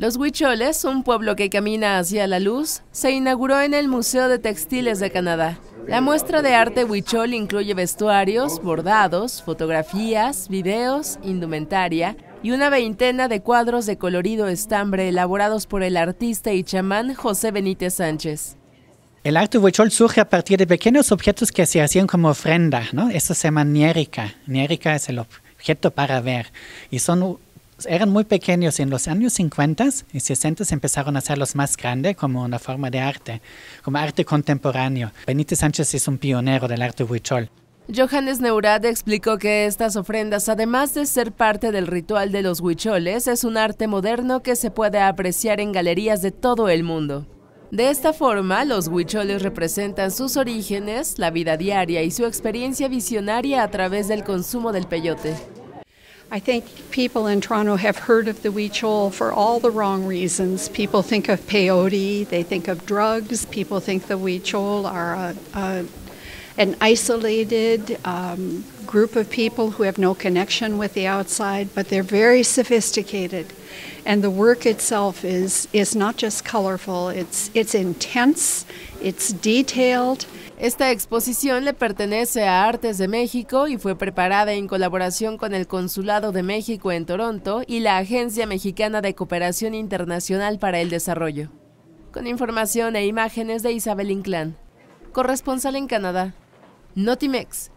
Los Huicholes, un pueblo que camina hacia la luz, se inauguró en el Museo de Textiles de Canadá. La muestra de arte huichol incluye vestuarios, bordados, fotografías, videos, indumentaria y una veintena de cuadros de colorido estambre elaborados por el artista y chamán José Benítez Sánchez. El arte huichol surge a partir de pequeños objetos que se hacían como ofrenda, ¿no? Eso se llama niérica. Niérica es el objeto para ver. Y son eran muy pequeños en los años 50 y 60 empezaron a hacerlos más grandes como una forma de arte, como arte contemporáneo. Benítez Sánchez es un pionero del arte huichol. Johannes Neurad explicó que estas ofrendas, además de ser parte del ritual de los huicholes, es un arte moderno que se puede apreciar en galerías de todo el mundo. De esta forma, los huicholes representan sus orígenes, la vida diaria y su experiencia visionaria a través del consumo del peyote. I think people in Toronto have heard of the Weechol for all the wrong reasons. People think of peyote, they think of drugs, people think the Weechol are a, a, an isolated um, group of people who have no connection with the outside, but they're very sophisticated. And the work itself is, is not just colorful, it's, it's intense, it's detailed, Esta exposición le pertenece a Artes de México y fue preparada en colaboración con el Consulado de México en Toronto y la Agencia Mexicana de Cooperación Internacional para el Desarrollo. Con información e imágenes de Isabel Inclán, corresponsal en Canadá. Notimex,